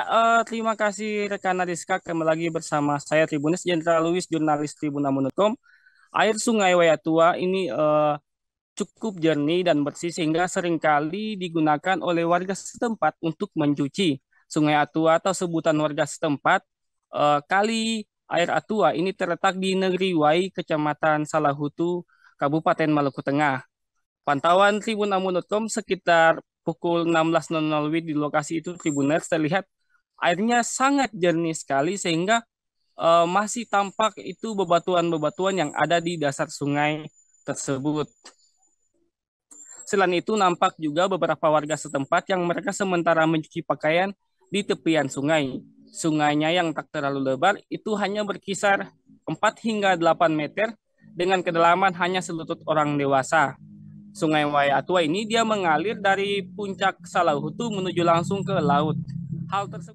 Uh, terima kasih rekan Ariska kembali lagi bersama saya Tribunis Jenderal Luis jurnalis Tribunamun.com Air Sungai Wayatua ini uh, cukup jernih dan bersih sehingga seringkali digunakan oleh warga setempat untuk mencuci. Sungai Atua atau sebutan warga setempat uh, kali air Atua ini terletak di negeri Wai, Kecamatan Salahutu, Kabupaten Maluku Tengah. Pantauan Tribunamun.com sekitar pukul 16.00 WIB di lokasi itu Tribuners terlihat airnya sangat jernih sekali sehingga uh, masih tampak itu bebatuan-bebatuan yang ada di dasar sungai tersebut. Selain itu nampak juga beberapa warga setempat yang mereka sementara mencuci pakaian di tepian sungai. Sungainya yang tak terlalu lebar itu hanya berkisar 4 hingga 8 meter dengan kedalaman hanya selutut orang dewasa. Sungai Wayatua ini dia mengalir dari puncak Salahutu menuju langsung ke laut. Hal tersebut